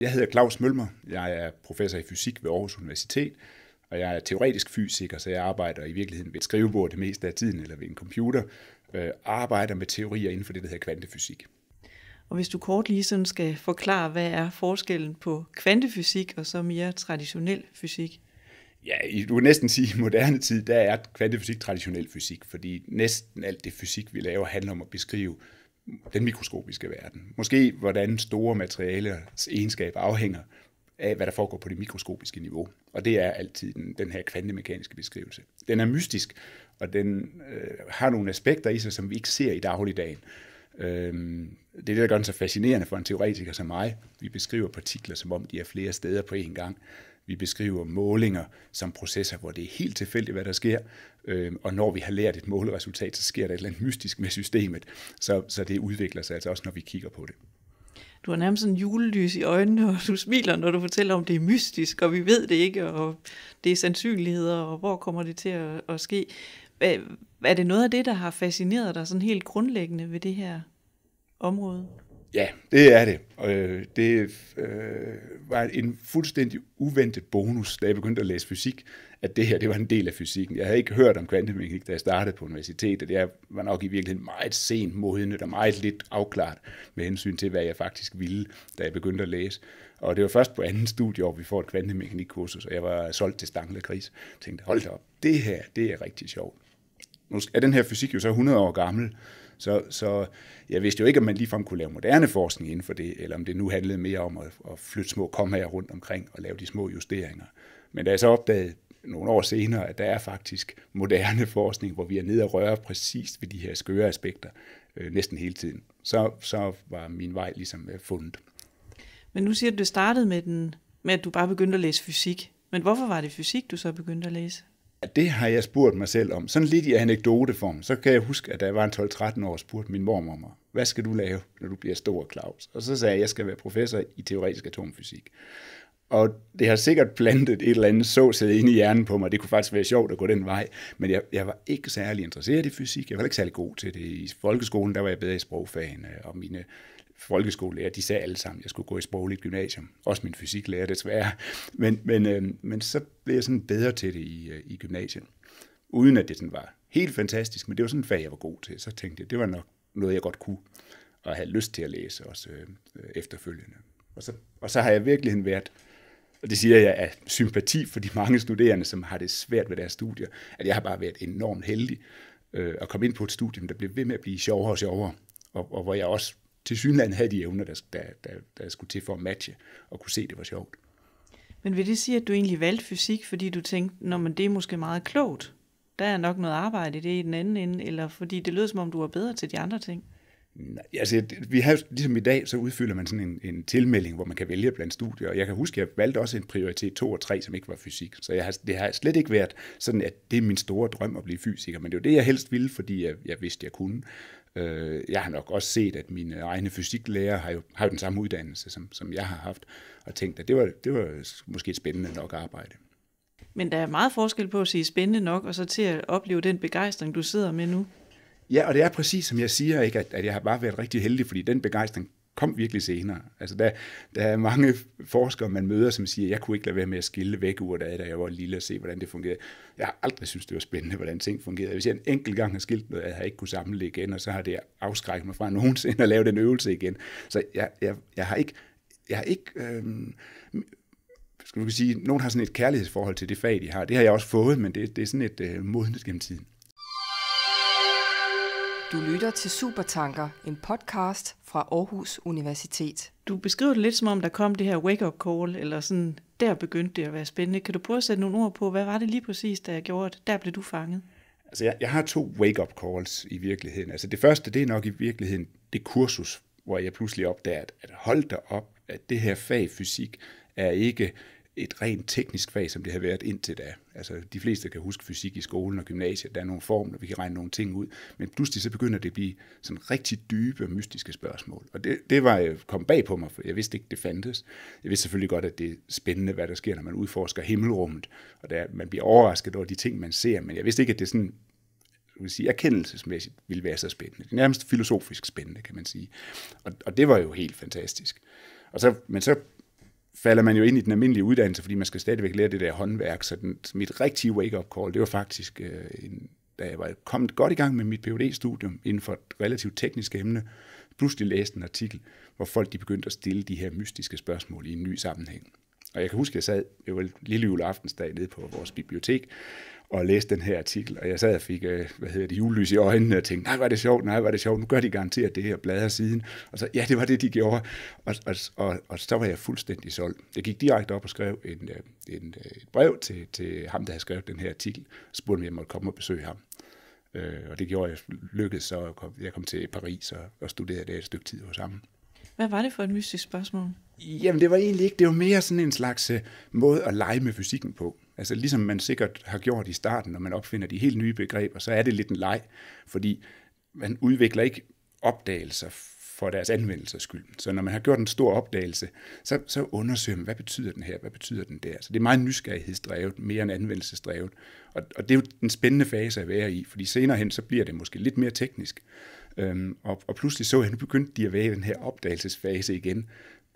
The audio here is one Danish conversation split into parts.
Jeg hedder Claus Mølmer. Jeg er professor i fysik ved Aarhus Universitet, og jeg er teoretisk fysiker, så jeg arbejder i virkeligheden ved et skrivebord det meste af tiden, eller ved en computer, øh, arbejder med teorier inden for det, der hedder kvantefysik. Og hvis du kort lige sådan skal forklare, hvad er forskellen på kvantefysik og så mere traditionel fysik? Ja, du kan næsten sige, at i moderne tid, der er kvantefysik traditionel fysik, fordi næsten alt det fysik, vi laver, handler om at beskrive den mikroskopiske verden. Måske hvordan store materialers egenskaber afhænger af, hvad der foregår på det mikroskopiske niveau. Og det er altid den, den her kvantemekaniske beskrivelse. Den er mystisk, og den øh, har nogle aspekter i sig, som vi ikke ser i dagligdagen. Øh, det er det, der gør den så fascinerende for en teoretiker som mig. Vi beskriver partikler, som om de er flere steder på én gang. Vi beskriver målinger som processer, hvor det er helt tilfældigt, hvad der sker, øhm, og når vi har lært et måleresultat, så sker der et eller andet mystisk med systemet, så, så det udvikler sig altså også, når vi kigger på det. Du har nærmest en julelys i øjnene, og du smiler, når du fortæller om, det er mystisk, og vi ved det ikke, og det er sandsynligheder, og hvor kommer det til at, at ske. Er det noget af det, der har fascineret dig sådan helt grundlæggende ved det her område? Ja, det er det. Og øh, det øh, var en fuldstændig uventet bonus, da jeg begyndte at læse fysik, at det her det var en del af fysikken. Jeg havde ikke hørt om kvantemekanik, da jeg startede på universitetet. Jeg var nok i virkeligheden meget sent modnet og meget lidt afklaret med hensyn til, hvad jeg faktisk ville, da jeg begyndte at læse. Og det var først på anden studie, hvor vi får et kvantemekanikkursus, og jeg var solgt til Stangler Gris. Jeg tænkte, hold da op, det her, det er rigtig sjovt. Nu er den her fysik jo så 100 år gammel, så, så jeg vidste jo ikke, om man ligefrem kunne lave moderne forskning inden for det, eller om det nu handlede mere om at, at flytte små kommaer rundt omkring og lave de små justeringer. Men da jeg så opdagede nogle år senere, at der er faktisk moderne forskning, hvor vi er nede og røre præcis ved de her skøre aspekter øh, næsten hele tiden, så, så var min vej ligesom øh, fundet. Men nu siger du, at det startede med, den, med, at du bare begyndte at læse fysik. Men hvorfor var det fysik, du så begyndte at læse? Det har jeg spurgt mig selv om. Sådan lidt i anekdoteform. Så kan jeg huske, at da jeg var 12-13 år, spurgte min mormor mig, hvad skal du lave, når du bliver stor, Claus? Og så sagde jeg, at jeg skal være professor i teoretisk atomfysik. Og det har sikkert plantet et eller andet såsæde inde i hjernen på mig. Det kunne faktisk være sjovt at gå den vej. Men jeg, jeg var ikke særlig interesseret i fysik. Jeg var ikke særlig god til det. I folkeskolen der var jeg bedre i sprogfagene, og mine folkeskolelærer, de sagde alle sammen, at jeg skulle gå i sprogligt gymnasium. Også min fysiklærer, desværre. Men, men, øh, men så blev jeg sådan bedre til det i, øh, i gymnasiet. Uden at det sådan var helt fantastisk, men det var sådan et fag, jeg var god til. Så tænkte jeg, det var nok noget, jeg godt kunne, og have lyst til at læse også øh, øh, efterfølgende. Og så, og så har jeg virkelig været, og det siger jeg af sympati for de mange studerende, som har det svært ved deres studier, at jeg har bare været enormt heldig øh, at komme ind på et studium, der blev ved med at blive sjovere og sjovere, og, og hvor jeg også til synligheden havde de evner, der, der, der, der skulle til for at matche og kunne se, at det var sjovt. Men vil det sige, at du egentlig valgte fysik, fordi du tænkte, når man det er måske meget klogt, der er nok noget arbejde i det i den anden ende, eller fordi det lød som om, du var bedre til de andre ting? Nej, altså, vi har ligesom i dag, så udfylder man sådan en, en tilmelding, hvor man kan vælge blandt studier, og jeg kan huske, at jeg valgte også en prioritet 2 og 3, som ikke var fysik, så jeg har, det har slet ikke været sådan, at det er min store drøm at blive fysiker, men det er jo det, jeg helst ville, fordi jeg, jeg vidste, jeg kunne. Øh, jeg har nok også set, at mine egne fysiklærer har jo, har jo den samme uddannelse, som, som jeg har haft, og tænkt, at det var, det var måske et spændende nok arbejde. Men der er meget forskel på at sige spændende nok, og så til at opleve den begejstring, du sidder med nu. Ja, og det er præcis som jeg siger, ikke, at, at jeg har bare været rigtig heldig, fordi den begejstring, kom virkelig senere. Altså der, der er mange forskere, man møder, som siger, jeg kunne ikke lade være med at skille væk af, da jeg var lille og se, hvordan det fungerede. Jeg har aldrig synes det var spændende, hvordan ting fungerede. Hvis jeg en enkelt gang har skilt noget, jeg har ikke kunne samle det igen, og så har det afskrækket mig fra nogensinde at lave den øvelse igen. Så jeg, jeg, jeg har ikke, jeg har ikke øhm, skal du sige, nogen har sådan et kærlighedsforhold til det fag, de har. Det har jeg også fået, men det, det er sådan et øh, modnet gennem tiden. Du lytter til Supertanker, en podcast fra Aarhus Universitet. Du beskriver det lidt som om, der kom det her wake-up call, eller sådan, der begyndte det at være spændende. Kan du prøve at sætte nogle ord på, hvad var det lige præcis, der gjorde, at der blev du fanget? Altså, jeg, jeg har to wake-up calls i virkeligheden. Altså, det første, det er nok i virkeligheden det kursus, hvor jeg pludselig opdager, at, at hold dig op, at det her fag fysik er ikke et rent teknisk fag, som det har været indtil da. Altså, de fleste kan huske fysik i skolen og gymnasiet, der er nogle formler, vi kan regne nogle ting ud, men pludselig så begynder det at blive sådan rigtig dybe og mystiske spørgsmål. Og det, det var øh, kom bag på mig, for jeg vidste ikke, det fandtes. Jeg vidste selvfølgelig godt, at det er spændende, hvad der sker, når man udforsker himmelrummet, og der, man bliver overrasket over de ting, man ser, men jeg vidste ikke, at det sådan vil sige, erkendelsesmæssigt ville være så spændende. Det er nærmest filosofisk spændende, kan man sige. Og, og det var jo helt fantastisk. Og så, men så falder man jo ind i den almindelige uddannelse, fordi man skal stadigvæk lære det der håndværk. Så den, mit rigtige wake-up call, det var faktisk, øh, en, da jeg var kommet godt i gang med mit phd studium inden for et relativt teknisk emne, pludselig læste en artikel, hvor folk de begyndte at stille de her mystiske spørgsmål i en ny sammenhæng. Og jeg kan huske, at jeg sad, det var lille juleaftensdag nede på vores bibliotek, og læste den her artikel, og jeg sad og fik, øh, hvad hedder det, julelys i øjnene og tænkte, nej, var det sjovt, nej, var det sjovt, nu gør de garanteret det her blader siden. Og så, ja, det var det, de gjorde, og, og, og, og så var jeg fuldstændig solgt. Jeg gik direkte op og skrev en, øh, en, øh, et brev til, til ham, der havde skrevet den her artikel, og spurgte, om jeg måtte komme og besøge ham. Øh, og det gjorde jeg lykkedes, så kom, jeg kom til Paris og, og studerede der et stykke tid hos ham. Hvad var det for et mystisk spørgsmål? Jamen, det var egentlig ikke. Det var mere sådan en slags uh, måde at lege med fysikken på. Altså ligesom man sikkert har gjort i starten, når man opfinder de helt nye begreber, så er det lidt en leg, fordi man udvikler ikke opdagelser for deres anvendelses skyld. Så når man har gjort en stor opdagelse, så, så undersøger man, hvad betyder den her, hvad betyder den der. Så det er meget nysgerrighedsdrevet, mere end anvendelsesdrevet. Og, og det er jo den spændende fase at være i, fordi senere hen, så bliver det måske lidt mere teknisk. Øhm, og, og pludselig så jeg, nu begyndte de at være i den her opdagelsesfase igen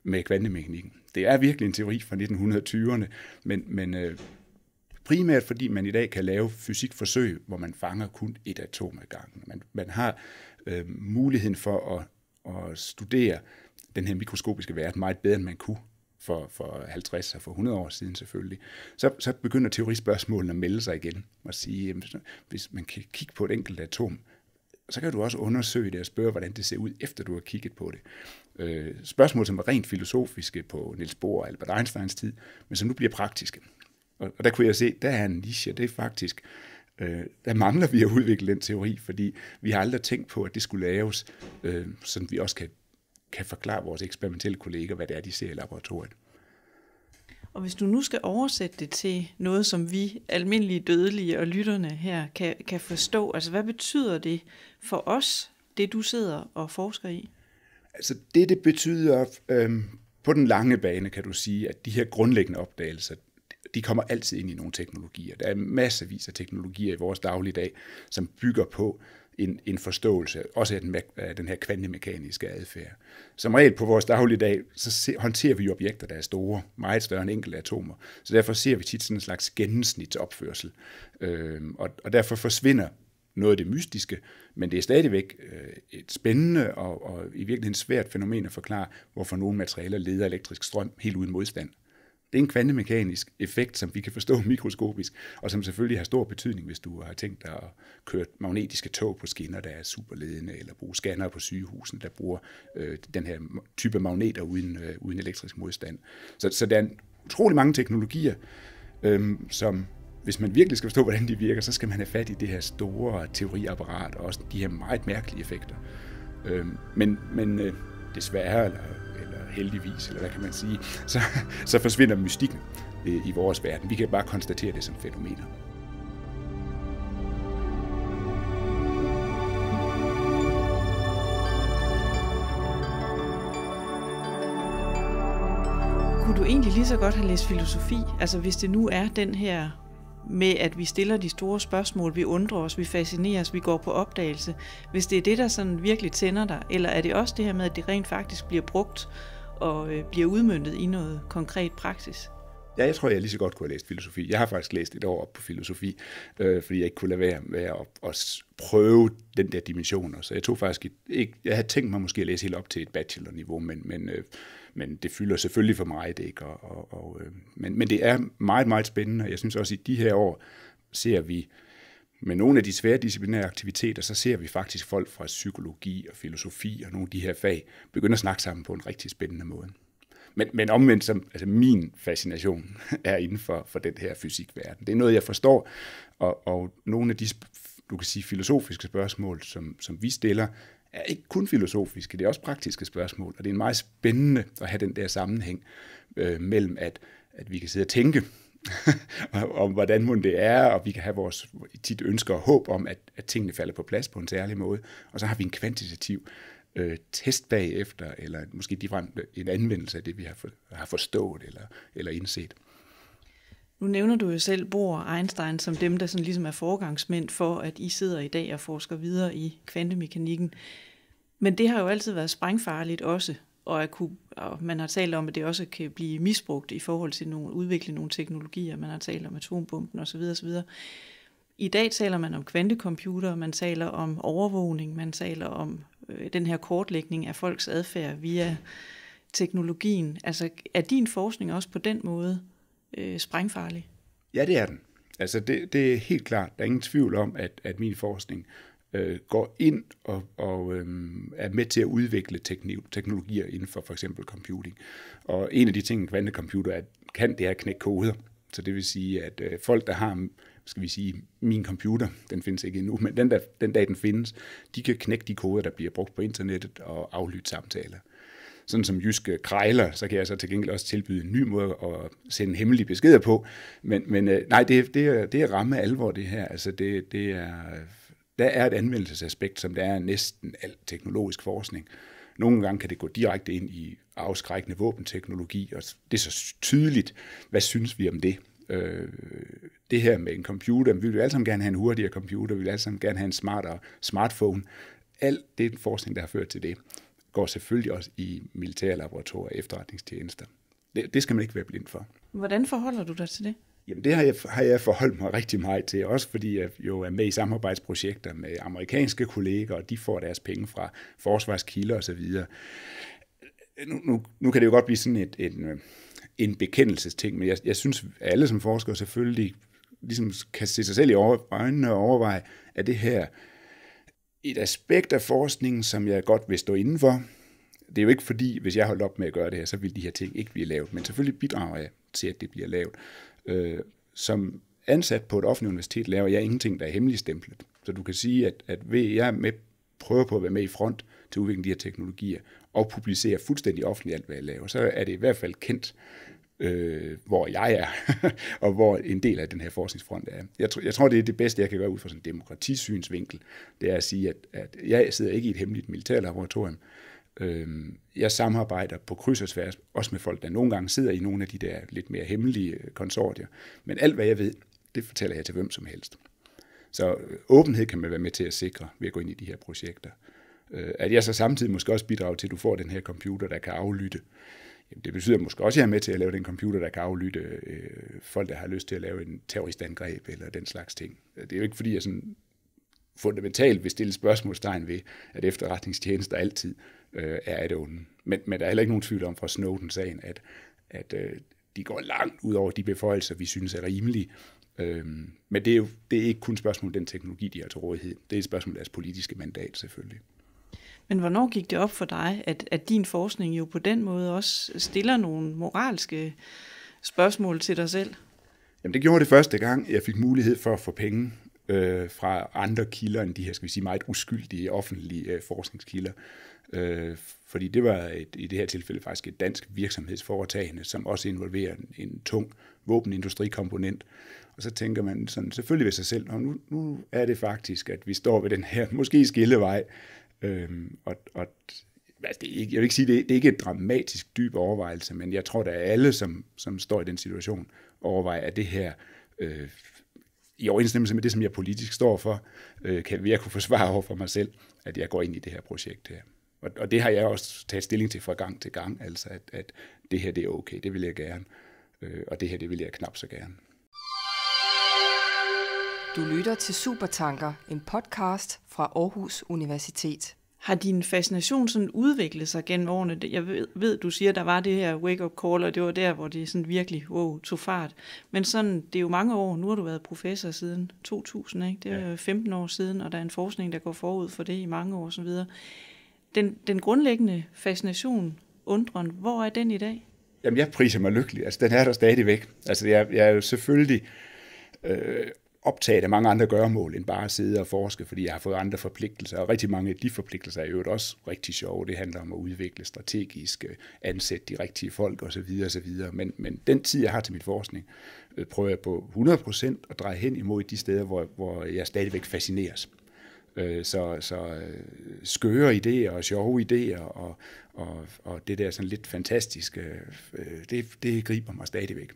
med kvantemekanikken. Det er virkelig en teori fra 1920'erne, men, men øh, primært fordi man i dag kan lave fysikforsøg, hvor man fanger kun et atom ad gangen. Man, man har øh, muligheden for at, at studere den her mikroskopiske verden meget bedre, end man kunne for, for 50 og for 100 år siden selvfølgelig, så, så begynder teorispørgsmålene at melde sig igen og sige, jamen, hvis man kan kigge på et enkelt atom, så kan du også undersøge det og spørge, hvordan det ser ud, efter du har kigget på det. Øh, spørgsmål, som var rent filosofiske på Niels Bohr og Albert Einsteins tid, men som nu bliver praktiske. Og, og der kunne jeg se, der er en niche, det er faktisk, øh, der mangler vi at udvikle den teori, fordi vi har aldrig tænkt på, at det skulle laves, øh, så vi også kan, kan forklare vores eksperimentelle kolleger, hvad det er, de ser i laboratoriet. Og hvis du nu skal oversætte det til noget, som vi almindelige dødelige og lytterne her kan, kan forstå, altså hvad betyder det for os, det du sidder og forsker i? Altså det, det betyder øh, på den lange bane, kan du sige, at de her grundlæggende opdagelser, de kommer altid ind i nogle teknologier. Der er masservis af teknologier i vores dagligdag, som bygger på en, en forståelse, også af den, af den her kvantemekaniske adfærd. Som regel på vores dagligdag, så se, håndterer vi objekter, der er store, meget større end enkelte atomer. Så derfor ser vi tit sådan en slags gennemsnitsopførsel. Øh, og, og derfor forsvinder noget af det mystiske, men det er stadigvæk øh, et spændende og, og i virkeligheden svært fænomen at forklare, hvorfor nogle materialer leder elektrisk strøm helt uden modstand. Det er en kvantemekanisk effekt, som vi kan forstå mikroskopisk, og som selvfølgelig har stor betydning, hvis du har tænkt dig at køre magnetiske tog på skinner, der er superledende, eller bruge scanner på sygehusene, der bruger øh, den her type magneter uden, øh, uden elektrisk modstand. Så, så der er utrolig mange teknologier, øh, som hvis man virkelig skal forstå, hvordan de virker, så skal man have fat i det her store teoriapparat, og også de her meget mærkelige effekter. Øh, men men øh, desværre, eller, eller heldigvis, eller hvad kan man sige, så, så forsvinder mystikken øh, i vores verden. Vi kan bare konstatere det som fænomener. Kunne du egentlig lige så godt have læst filosofi? Altså hvis det nu er den her med, at vi stiller de store spørgsmål, vi undrer os, vi fascineres, vi går på opdagelse. Hvis det er det, der sådan virkelig tænder dig, eller er det også det her med, at det rent faktisk bliver brugt og øh, bliver udmyndtet i noget konkret praksis? Ja, jeg tror, jeg lige så godt kunne have læst filosofi. Jeg har faktisk læst et år op på filosofi, øh, fordi jeg ikke kunne lade være med at, at prøve den der dimension. Så jeg tog faktisk et, ikke, jeg havde tænkt mig måske at læse helt op til et bachelorniveau, men, men, øh, men det fylder selvfølgelig for mig det ikke. Og, og, og, øh, men, men det er meget, meget spændende, og jeg synes også, at i de her år ser vi med nogle af de svære disciplinære aktiviteter, så ser vi faktisk folk fra psykologi og filosofi og nogle af de her fag begynde at snakke sammen på en rigtig spændende måde. Men, men omvendt, som, altså min fascination er inden for, for den her fysikverden. Det er noget, jeg forstår, og, og nogle af de, du kan sige, filosofiske spørgsmål, som, som vi stiller, er ikke kun filosofiske, det er også praktiske spørgsmål, og det er meget spændende at have den der sammenhæng øh, mellem, at, at vi kan sidde og tænke om, hvordan mon det er, og vi kan have vores tit ønsker og håb om, at, at tingene falder på plads på en særlig måde, og så har vi en kvantitativ øh, test bagefter, eller måske ligefrem øh, en anvendelse af det, vi har, for, har forstået eller, eller indset. Nu nævner du jo selv Bohr og Einstein som dem, der sådan ligesom er forgangsmænd for, at I sidder i dag og forsker videre i kvantemekanikken. Men det har jo altid været sprængfarligt også, og, at kunne, og man har talt om, at det også kan blive misbrugt i forhold til at udvikle nogle teknologier. Man har talt om atombomben osv. osv. I dag taler man om kvantecomputer, man taler om overvågning, man taler om øh, den her kortlægning af folks adfærd via teknologien. Altså er din forskning også på den måde øh, sprængfarlig? Ja, det er den. Altså det, det er helt klart. Der er ingen tvivl om, at, at min forskning øh, går ind og, og øh, er med til at udvikle teknologier inden for for eksempel computing. Og en af de ting, kvantecomputer kan, det er at knække koder. Så det vil sige, at øh, folk, der har skal vi sige, min computer, den findes ikke endnu, men den, der, den dag den findes, de kan knække de koder, der bliver brugt på internettet og aflytte samtaler. Sådan som jyske krejler, så kan jeg så til gengæld også tilbyde en ny måde at sende hemmelige beskeder på. Men, men øh, nej, det, det, er, det er ramme alvor, det her. Altså det, det er, der er et anvendelsesaspekt, som der er næsten al teknologisk forskning. Nogle gange kan det gå direkte ind i afskrækkende våbenteknologi, og det er så tydeligt, hvad synes vi om det? øh, det her med en computer. Vi vil alle sammen gerne have en hurtigere computer, vi vil alle sammen gerne have en smartere smartphone. Alt det forskning, der har ført til det, går selvfølgelig også i militære laboratorier og efterretningstjenester. Det, det skal man ikke være blind for. Hvordan forholder du dig til det? Jamen det har jeg, har jeg forholdt mig rigtig meget til, også fordi jeg jo er med i samarbejdsprojekter med amerikanske kolleger, og de får deres penge fra forsvarskilder osv. Nu, nu, nu kan det jo godt blive sådan et, et, en bekendelsesting, men jeg, jeg synes, at alle som forskere selvfølgelig ligesom kan se sig selv i øjnene og overveje, at det her et aspekt af forskningen, som jeg godt vil stå indenfor. Det er jo ikke fordi, hvis jeg holdt op med at gøre det her, så ville de her ting ikke blive lavet, men selvfølgelig bidrager jeg til, at det bliver lavet. Øh, som ansat på et offentligt universitet laver jeg ingenting, der er hemmeligstemplet. Så du kan sige, at, at ved, jeg er med, prøver på at være med i front til udviklingen af de her teknologier, og publicerer fuldstændig offentligt alt, hvad jeg laver, så er det i hvert fald kendt, øh, hvor jeg er, og hvor en del af den her forskningsfront er. Jeg, tr- jeg tror, det er det bedste, jeg kan gøre ud fra sådan en demokratisynsvinkel, det er at sige, at, at jeg sidder ikke i et hemmeligt militærlaboratorium, øh, jeg samarbejder på kryds og tværs, også med folk, der nogle gange sidder i nogle af de der lidt mere hemmelige øh, konsortier. Men alt, hvad jeg ved, det fortæller jeg til hvem som helst. Så øh, åbenhed kan man være med til at sikre ved at gå ind i de her projekter. Øh, at jeg så samtidig måske også bidrager til, at du får den her computer, der kan aflytte. Jamen, det betyder måske også, at jeg er med til at lave den computer, der kan aflytte øh, folk, der har lyst til at lave en terroristangreb eller den slags ting. Det er jo ikke, fordi jeg sådan fundamentalt vil stille spørgsmålstegn ved, at efterretningstjenester altid øh, er af det onde. Men, men der er heller ikke nogen tvivl om fra Snowden-sagen, at, at øh, de går langt ud over de beføjelser, vi synes er rimelige. Øh, men det er jo det er ikke kun et spørgsmål om den teknologi, de har til rådighed. Det er et spørgsmål om deres politiske mandat, selvfølgelig. Men hvornår gik det op for dig, at, at din forskning jo på den måde også stiller nogle moralske spørgsmål til dig selv? Jamen det gjorde det første gang, jeg fik mulighed for at få penge øh, fra andre kilder end de her, skal vi sige, meget uskyldige offentlige øh, forskningskilder. Øh, fordi det var et, i det her tilfælde faktisk et dansk virksomhedsforetagende, som også involverer en, en tung våbenindustrikomponent. Og så tænker man sådan, selvfølgelig ved sig selv, nu, nu er det faktisk, at vi står ved den her måske skillevej Øhm, og, og altså det er ikke, jeg vil ikke sige, det er, det er ikke et dramatisk dyb overvejelse, men jeg tror, der er alle, som, som står i den situation, overvejer, at det her øh, i overensstemmelse med det, som jeg politisk står for, øh, kan jeg kunne forsvare over for mig selv, at jeg går ind i det her projekt her. Og, og det har jeg også taget stilling til fra gang til gang, altså at, at det her det er okay, det vil jeg gerne, øh, og det her det vil jeg knap så gerne. Du lytter til Supertanker, en podcast fra Aarhus Universitet. Har din fascination sådan udviklet sig gennem årene? Jeg ved, du siger, der var det her wake-up call, og det var der, hvor det sådan virkelig wow, tog fart. Men sådan, det er jo mange år. Nu har du været professor siden 2000, ikke? Det er ja. 15 år siden, og der er en forskning, der går forud for det i mange år osv. Den, den grundlæggende fascination, undren, hvor er den i dag? Jamen, jeg priser mig lykkelig. Altså, den er der stadigvæk. Altså, jeg, jeg er jo selvfølgelig øh, optaget af mange andre gøremål, end bare at sidde og forske, fordi jeg har fået andre forpligtelser, og rigtig mange af de forpligtelser er jo også rigtig sjove. Det handler om at udvikle strategisk, ansætte de rigtige folk osv. osv. Men, men den tid, jeg har til min forskning, øh, prøver jeg på 100% at dreje hen imod de steder, hvor, hvor jeg stadigvæk fascineres. Øh, så, så øh, skøre idéer og sjove idéer og, og, og det der sådan lidt fantastiske, det, det griber mig stadigvæk.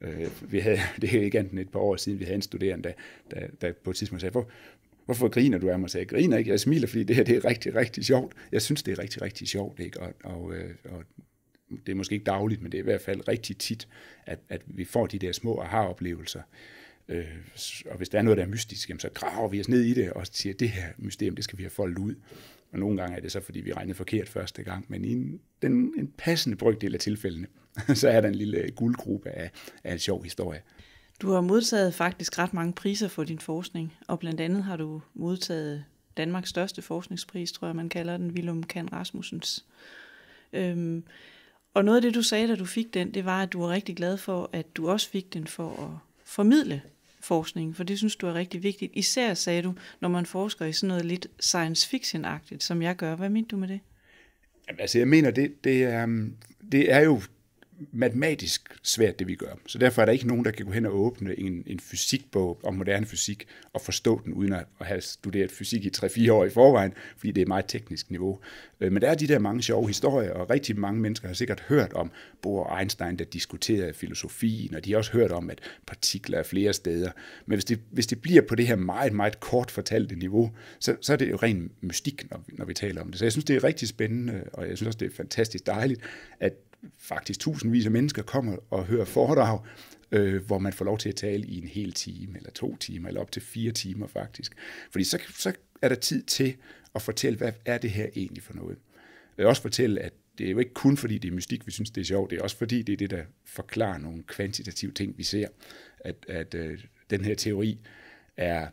Øh, vi havde, det er ikke andet et par år siden, vi havde en studerende, der, der, der på et tidspunkt sagde, Hvor, hvorfor griner du af mig? Så jeg griner ikke, jeg smiler, fordi det her det er rigtig, rigtig sjovt. Jeg synes, det er rigtig, rigtig sjovt. Ikke? Og, og, øh, og det er måske ikke dagligt, men det er i hvert fald rigtig tit, at, at vi får de der små aha-oplevelser. Øh, og hvis der er noget, der er mystisk, jamen, så graver vi os ned i det og siger, at det her mysterium, det skal vi have foldet ud. Og nogle gange er det så, fordi vi regnede forkert første gang, men i en, den, en passende brygdel af tilfældene, så er der en lille guldgruppe af, af en sjov historie. Du har modtaget faktisk ret mange priser for din forskning, og blandt andet har du modtaget Danmarks største forskningspris, tror jeg man kalder den, Willum Kahn Rasmussens. Øhm, og noget af det, du sagde, da du fik den, det var, at du var rigtig glad for, at du også fik den for at formidle forskning, for det synes du er rigtig vigtigt. Især sagde du, når man forsker i sådan noget lidt science fiction-agtigt, som jeg gør. Hvad mener du med det? Jamen, altså, jeg mener, det, det, er, mm, det er jo matematisk svært, det vi gør. Så derfor er der ikke nogen, der kan gå hen og åbne en, en fysikbog om moderne fysik og forstå den, uden at have studeret fysik i 3-4 år i forvejen, fordi det er et meget teknisk niveau. Øh, men der er de der mange sjove historier, og rigtig mange mennesker har sikkert hørt om Bohr og Einstein, der diskuterede filosofien, og de har også hørt om, at partikler er flere steder. Men hvis det, hvis det bliver på det her meget, meget kort fortalte niveau, så, så er det jo ren mystik, når vi, når vi taler om det. Så jeg synes, det er rigtig spændende, og jeg synes også, det er fantastisk dejligt, at faktisk tusindvis af mennesker kommer og hører foredrag, øh, hvor man får lov til at tale i en hel time, eller to timer, eller op til fire timer faktisk. Fordi så, så er der tid til at fortælle, hvad er det her egentlig for noget. Jeg vil også fortælle, at det er jo ikke kun fordi det er mystik, vi synes det er sjovt, det er også fordi det er det, der forklarer nogle kvantitative ting, vi ser, at, at øh, den her teori er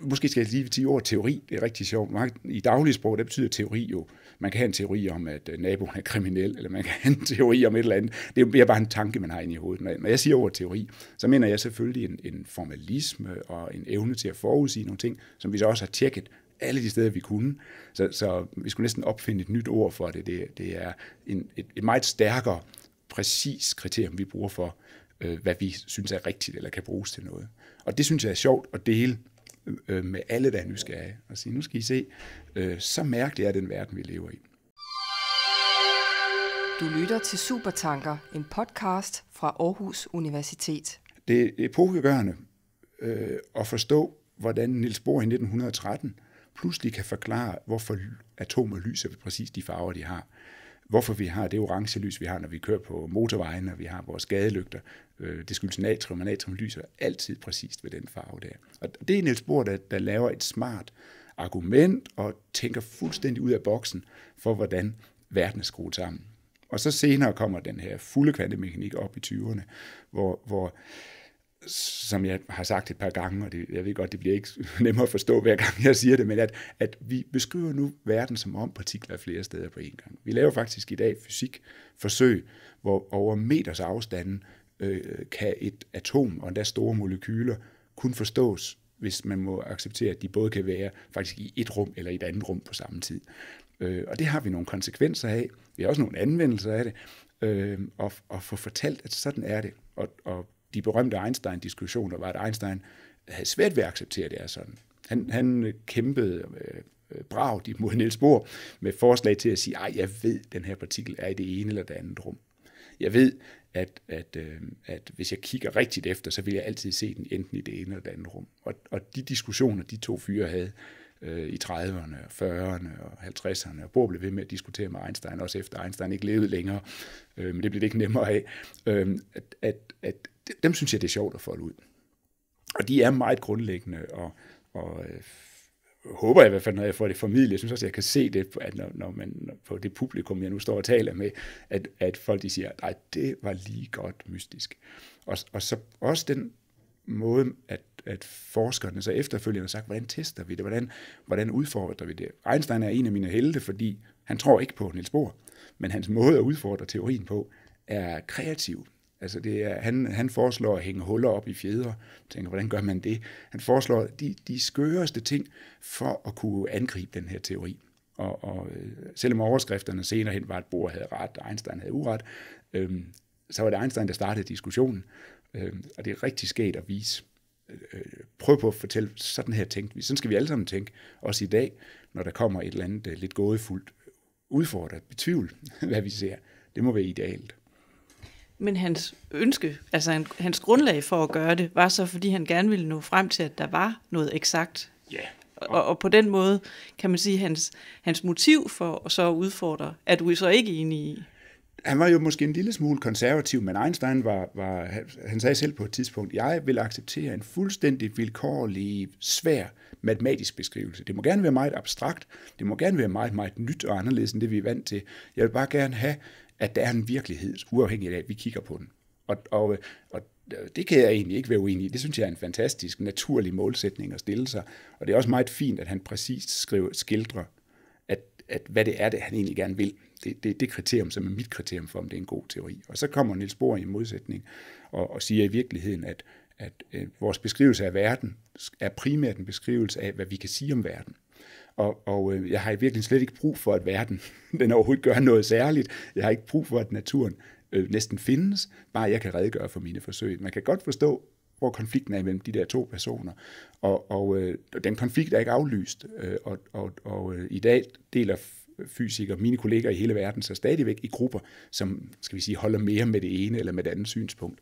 Måske skal jeg lige sige ordet teori. Det er rigtig sjovt. I daglig sprog, der betyder teori jo, man kan have en teori om, at øh, naboen er kriminel, eller man kan have en teori om et eller andet. Det er bare en tanke, man har inde i hovedet. Når jeg siger ordet teori, så mener jeg selvfølgelig en, en formalisme og en evne til at forudsige nogle ting, som vi så også har tjekket alle de steder, vi kunne. Så, så vi skulle næsten opfinde et nyt ord for det. Det, det er en, et, et meget stærkere, præcis kriterium, vi bruger for, øh, hvad vi synes er rigtigt eller kan bruges til noget. Og det synes jeg er sjovt at dele øh, med alle, der er nysgerrige, og sige, nu skal I se, øh, så mærkelig er den verden, vi lever i. Du lytter til Supertanker, en podcast fra Aarhus Universitet. Det er epokegørende øh, at forstå, hvordan Niels Bohr i 1913 pludselig kan forklare, hvorfor atomer lyser ved præcis de farver, de har hvorfor vi har det orange lys, vi har, når vi kører på motorvejen, og vi har vores gadelygter. Øh, det skyldes natrium, og natrium lyser altid præcist ved den farve der. Og det er Niels Bohr, der, der laver et smart argument og tænker fuldstændig ud af boksen for, hvordan verden er skruet sammen. Og så senere kommer den her fulde kvantemekanik op i 20'erne, hvor, hvor øh, som jeg har sagt et par gange, og det, jeg ved godt, det bliver ikke nemmere at forstå hver gang jeg siger det, men at, at vi beskriver nu verden som om partikler flere steder på én gang. Vi laver faktisk i dag fysikforsøg, hvor over meters afstanden øh, kan et atom og endda store molekyler kun forstås, hvis man må acceptere, at de både kan være faktisk i et rum eller i et andet rum på samme tid. Øh, og det har vi nogle konsekvenser af. Vi har også nogle anvendelser af det. Øh, og, og få fortalt, at sådan er det. Og, og de berømte Einstein-diskussioner var, at Einstein havde svært ved at acceptere, at det er sådan. Han, han øh, kæmpede øh, bragt imod Niels Bohr med forslag til at sige, at jeg ved, at den her partikel er i det ene eller det andet rum. Jeg ved, at, at, øh, at hvis jeg kigger rigtigt efter, så vil jeg altid se den enten i det ene eller det andet rum. Og, og de diskussioner, de to fyre havde øh, i 30'erne, 40'erne og 50'erne, og Bohr blev ved med at diskutere med Einstein, også efter Einstein ikke levede længere, øh, men det blev det ikke nemmere af, øh, at, at, at dem synes jeg, det er sjovt at folde ud. Og de er meget grundlæggende, og, og øh, håber jeg i hvert fald, når jeg får det formidlet. Jeg synes også, at jeg kan se det, at når, når man på det publikum, jeg nu står og taler med, at, at folk de siger, nej, det var lige godt mystisk. Og, og så også den måde, at, at forskerne så efterfølgende har sagt, hvordan tester vi det, hvordan, hvordan udfordrer vi det. Einstein er en af mine helte, fordi han tror ikke på Niels Bohr, men hans måde at udfordre teorien på er kreativ. Altså det er, han, han foreslår at hænge huller op i fjeder. Jeg tænker, hvordan gør man det? Han foreslår de, de skøreste ting for at kunne angribe den her teori. Og, og øh, selvom overskrifterne senere hen var, at Bohr havde ret, og Einstein havde uret, øhm, så var det Einstein, der startede diskussionen. Øhm, og det er rigtig sket at vise. Øh, øh, prøv på at fortælle, sådan her tænkte vi. Sådan skal vi alle sammen tænke. Også i dag, når der kommer et eller andet øh, lidt gådefuldt udfordret, betvivl, hvad vi ser. Det må være idealt. Men hans ønske, altså hans grundlag for at gøre det, var så, fordi han gerne ville nå frem til, at der var noget eksakt. Ja. Og, og på den måde kan man sige, hans, hans motiv for at så udfordre, er du så ikke enig i? Han var jo måske en lille smule konservativ, men Einstein var, var han sagde selv på et tidspunkt, jeg vil acceptere en fuldstændig vilkårlig, svær matematisk beskrivelse. Det må gerne være meget abstrakt, det må gerne være meget, meget nyt og anderledes end det, vi er vant til. Jeg vil bare gerne have, at der er en virkelighed, uafhængig af, at vi kigger på den. Og, og, og det kan jeg egentlig ikke være uenig i. Det synes jeg er en fantastisk, naturlig målsætning at stille sig. Og det er også meget fint, at han præcist skriver, skildrer, at, at hvad det er, det han egentlig gerne vil. Det, det, det kriterium, som er mit kriterium for, om det er en god teori. Og så kommer Niels Bohr i en modsætning og, og siger i virkeligheden, at, at at øh, vores beskrivelse af verden er primært en beskrivelse af, hvad vi kan sige om verden. Og, og øh, jeg har i virkeligheden slet ikke brug for, at verden den overhovedet gør noget særligt. Jeg har ikke brug for, at naturen øh, næsten findes, bare jeg kan redegøre for mine forsøg. Man kan godt forstå, hvor konflikten er imellem de der to personer. Og, og øh, den konflikt er ikke aflyst, øh, og, og, og øh, i dag deler fysikere, mine kolleger i hele verden, så stadigvæk i grupper, som skal vi sige, holder mere med det ene eller med det andet synspunkt.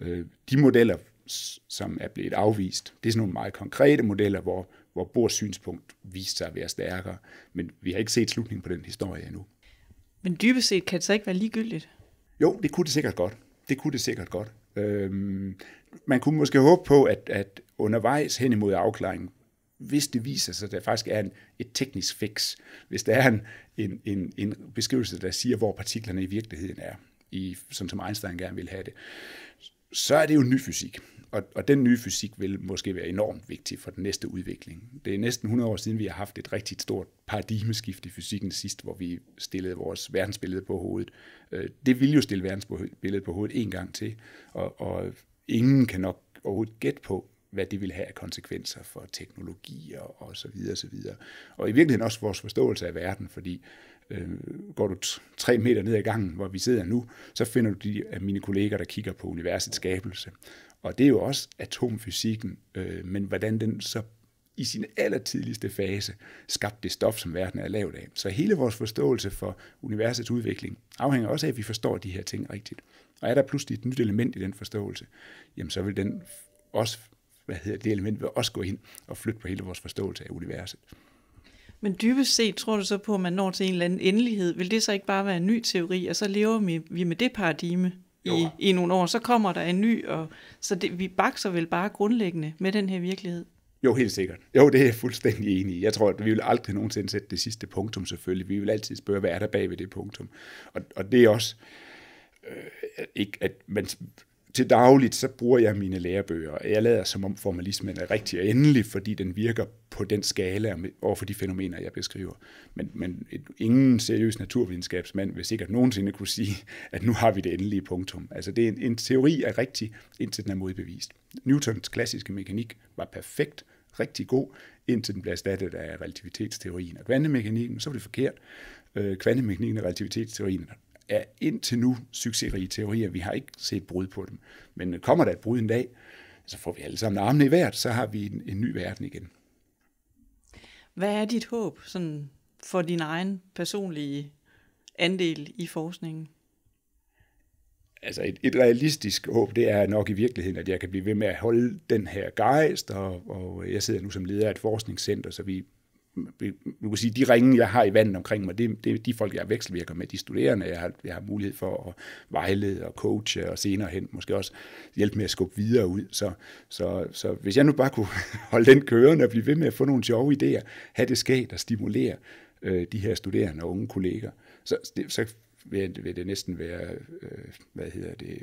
Øh, de modeller, som er blevet afvist, det er sådan nogle meget konkrete modeller, hvor hvor Bors synspunkt viste sig at være stærkere. Men vi har ikke set slutningen på den historie endnu. Men dybest set kan det så ikke være ligegyldigt? Jo, det kunne det sikkert godt. Det kunne det sikkert godt. Øhm, man kunne måske håbe på, at, at undervejs hen imod afklaringen, hvis det viser sig, at der faktisk er en, et teknisk fix, hvis der er en, en, en, en beskrivelse, der siger, hvor partiklerne i virkeligheden er, i, sådan som Einstein gerne ville have det, så er det jo ny fysik og, og den nye fysik vil måske være enormt vigtig for den næste udvikling. Det er næsten 100 år siden, vi har haft et rigtig stort paradigmeskift i fysikken sidst, hvor vi stillede vores verdensbillede på hovedet. Øh, det vil jo stille verdensbilledet på hovedet en gang til, og, og ingen kan nok overhovedet gætte på, hvad det vil have af konsekvenser for teknologier og så videre og så videre. Og i virkeligheden også vores forståelse af verden, fordi øh, går du tre meter ned ad gangen, hvor vi sidder nu, så finder du de af mine kolleger, der kigger på universets skabelse. Og det er jo også atomfysikken, øh, men hvordan den så i sin allertidligste fase skabte det stof, som verden er lavet af. Så hele vores forståelse for universets udvikling afhænger også af, at vi forstår de her ting rigtigt. Og er der pludselig et nyt element i den forståelse, jamen så vil den også, hvad hedder det element, vil også gå ind og flytte på hele vores forståelse af universet. Men dybest set tror du så på, at man når til en eller anden endelighed. Vil det så ikke bare være en ny teori, og så lever vi med det paradigme? i, i nogle år, så kommer der en ny, og så det, vi bakser vel bare grundlæggende med den her virkelighed. Jo, helt sikkert. Jo, det er jeg fuldstændig enig i. Jeg tror, at vi vil aldrig nogensinde sætte det sidste punktum selvfølgelig. Vi vil altid spørge, hvad er der bag ved det punktum. Og, og det er også, øh, ikke, at man til dagligt, så bruger jeg mine lærebøger. Jeg lader som om formalismen er rigtig og endelig, fordi den virker på den skala over for de fænomener, jeg beskriver. Men, men et, ingen seriøs naturvidenskabsmand vil sikkert nogensinde kunne sige, at nu har vi det endelige punktum. Altså det er en, en teori er rigtig, indtil den er modbevist. Newtons klassiske mekanik var perfekt, rigtig god, indtil den blev erstattet af relativitetsteorien og kvantemekanikken, så var det forkert. Øh, kvantemekanikken og relativitetsteorien er indtil nu succesrige teorier. Vi har ikke set brud på dem. Men kommer der et brud en dag, så får vi alle sammen armene i hvert, så har vi en, en ny verden igen. Hvad er dit håb sådan for din egen personlige andel i forskningen? altså et, et realistisk håb, det er nok i virkeligheden, at jeg kan blive ved med at holde den her gejst, og, og jeg sidder nu som leder af et forskningscenter, så vi du kan sige, de ringe, jeg har i vandet omkring mig, det, det er de folk, jeg vekselvirker med, de studerende, jeg har, jeg har mulighed for at vejlede og coache, og senere hen måske også hjælpe med at skubbe videre ud. Så, så, så hvis jeg nu bare kunne holde den kørende og blive ved med at få nogle sjove idéer, have det skægt og stimulere øh, de her studerende og unge kolleger, så, det, så vil, vil det næsten være, øh, hvad hedder det,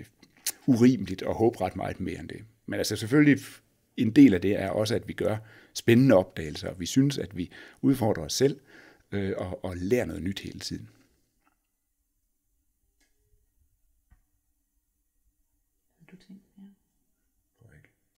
urimeligt at håbe ret meget mere end det. Men altså selvfølgelig en del af det er også, at vi gør spændende opdagelser, og vi synes, at vi udfordrer os selv øh, og, og lærer noget nyt hele tiden.